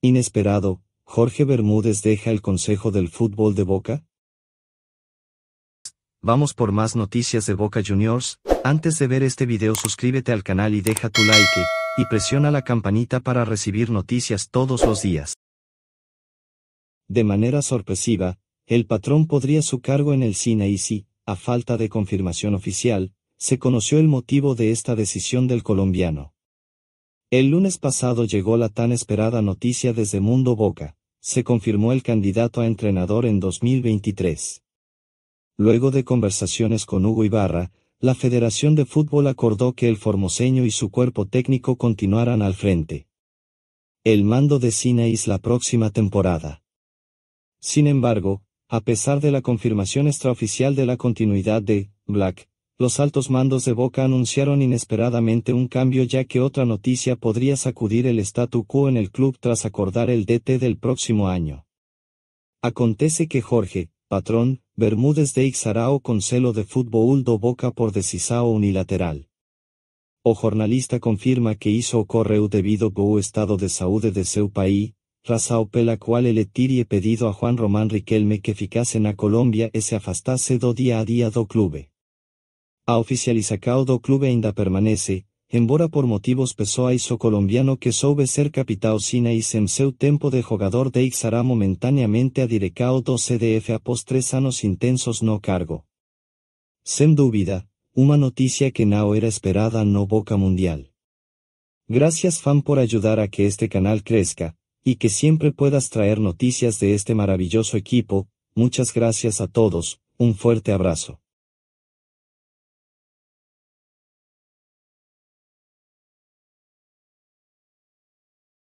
Inesperado, Jorge Bermúdez deja el Consejo del Fútbol de Boca. Vamos por más noticias de Boca Juniors, antes de ver este video suscríbete al canal y deja tu like, y presiona la campanita para recibir noticias todos los días. De manera sorpresiva, el patrón podría su cargo en el y si, a falta de confirmación oficial, se conoció el motivo de esta decisión del colombiano. El lunes pasado llegó la tan esperada noticia desde Mundo Boca, se confirmó el candidato a entrenador en 2023. Luego de conversaciones con Hugo Ibarra, la Federación de Fútbol acordó que el formoseño y su cuerpo técnico continuaran al frente. El mando de Cineis la próxima temporada. Sin embargo, a pesar de la confirmación extraoficial de la continuidad de Black, los altos mandos de Boca anunciaron inesperadamente un cambio ya que otra noticia podría sacudir el statu quo en el club tras acordar el DT del próximo año. Acontece que Jorge, patrón, Bermúdez de Ixarao con celo de fútbol do Boca por decisao unilateral. O jornalista confirma que hizo o correu debido go estado de saúde de seu país, razao pela cual ele tirie pedido a Juan Román Riquelme que ficase a Colombia e se afastase do día a día do clube a oficializa Caudo clube ainda permanece, embora por motivos pessoais o colombiano que soube ser capital y em seu tempo de jogador deixará momentaneamente a direcao do CDF após tres anos intensos no cargo. Sem dúvida, una noticia que nao era esperada no Boca Mundial. Gracias fan por ayudar a que este canal crezca, y que siempre puedas traer noticias de este maravilloso equipo, muchas gracias a todos, un fuerte abrazo.